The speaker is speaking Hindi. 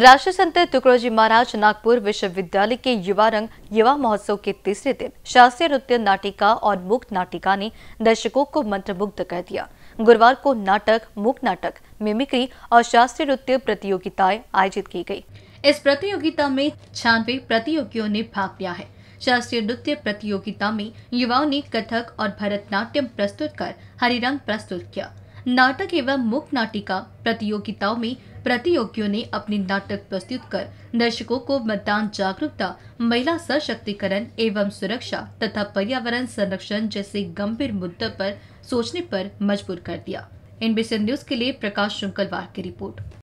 राष्ट्र संत टुकड़ोजी महाराज नागपुर विश्वविद्यालय के युवा रंग युवा महोत्सव के तीसरे दिन शास्त्रीय नृत्य नाटिका और मूक नाटिका ने दर्शकों को मंत्रमुग्ध कर दिया गुरुवार को नाटक मुख नाटक मिमिक्री और शास्त्रीय नृत्य प्रतियोगिताएं आयोजित की गई इस प्रतियोगिता में छियानवे प्रतियोगियों ने भाग लिया है शास्त्रीय नृत्य प्रतियोगिता में युवाओं ने कथक और भरतनाट्यम प्रस्तुत कर हरिंग प्रस्तुत किया नाटक एवं मुक नाटिका प्रतियोगिताओं में प्रतियोगियों ने अपने नाटक प्रस्तुत कर दर्शकों को मतदान जागरूकता महिला सशक्तिकरण एवं सुरक्षा तथा पर्यावरण संरक्षण जैसे गंभीर मुद्दों पर सोचने पर मजबूर कर दिया एनबीसी न्यूज के लिए प्रकाश शुंकलवार की रिपोर्ट